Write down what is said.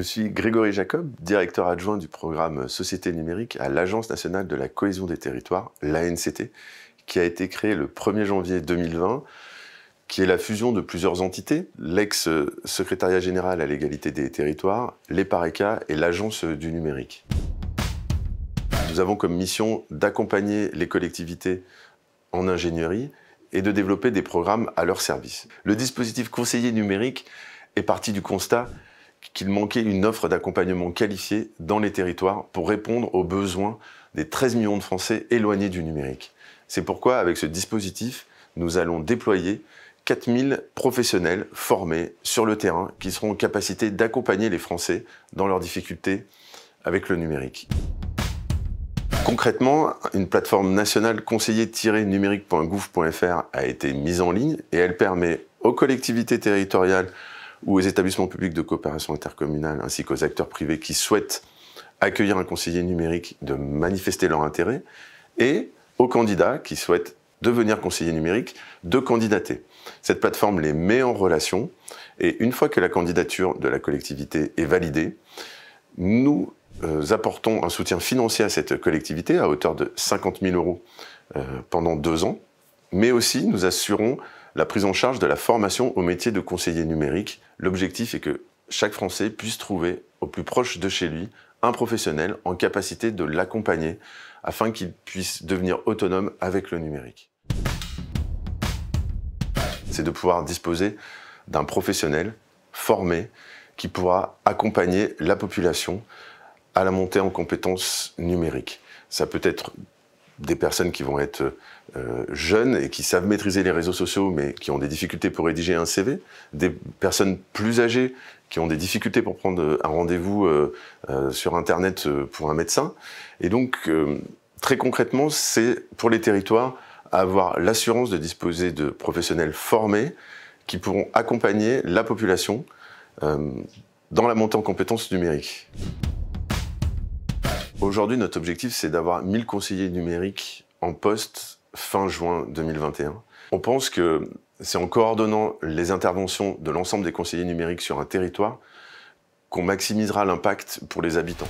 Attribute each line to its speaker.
Speaker 1: Je suis Grégory Jacob, directeur adjoint du programme Société numérique à l'Agence nationale de la cohésion des territoires, l'ANCT, qui a été créée le 1er janvier 2020, qui est la fusion de plusieurs entités, l'ex-secrétariat général à l'égalité des territoires, l'EPARECA et l'Agence du numérique. Nous avons comme mission d'accompagner les collectivités en ingénierie et de développer des programmes à leur service. Le dispositif conseiller numérique est parti du constat qu'il manquait une offre d'accompagnement qualifiée dans les territoires pour répondre aux besoins des 13 millions de Français éloignés du numérique. C'est pourquoi, avec ce dispositif, nous allons déployer 4000 professionnels formés sur le terrain qui seront en capacité d'accompagner les Français dans leurs difficultés avec le numérique. Concrètement, une plateforme nationale conseiller-numérique.gouv.fr a été mise en ligne et elle permet aux collectivités territoriales ou aux établissements publics de coopération intercommunale ainsi qu'aux acteurs privés qui souhaitent accueillir un conseiller numérique de manifester leur intérêt et aux candidats qui souhaitent devenir conseiller numérique de candidater. Cette plateforme les met en relation et une fois que la candidature de la collectivité est validée, nous euh, apportons un soutien financier à cette collectivité à hauteur de 50 000 euros euh, pendant deux ans, mais aussi nous assurons la prise en charge de la formation au métier de conseiller numérique. L'objectif est que chaque Français puisse trouver au plus proche de chez lui un professionnel en capacité de l'accompagner afin qu'il puisse devenir autonome avec le numérique. C'est de pouvoir disposer d'un professionnel formé qui pourra accompagner la population à la montée en compétences numériques. Ça peut être des personnes qui vont être euh, jeunes et qui savent maîtriser les réseaux sociaux mais qui ont des difficultés pour rédiger un CV, des personnes plus âgées qui ont des difficultés pour prendre euh, un rendez-vous euh, sur Internet pour un médecin. Et donc, très concrètement, c'est pour les territoires avoir l'assurance de disposer de professionnels formés qui pourront accompagner la population dans la montée en compétences numériques. Aujourd'hui, notre objectif, c'est d'avoir 1000 conseillers numériques en poste fin juin 2021. On pense que c'est en coordonnant les interventions de l'ensemble des conseillers numériques sur un territoire qu'on maximisera l'impact pour les habitants.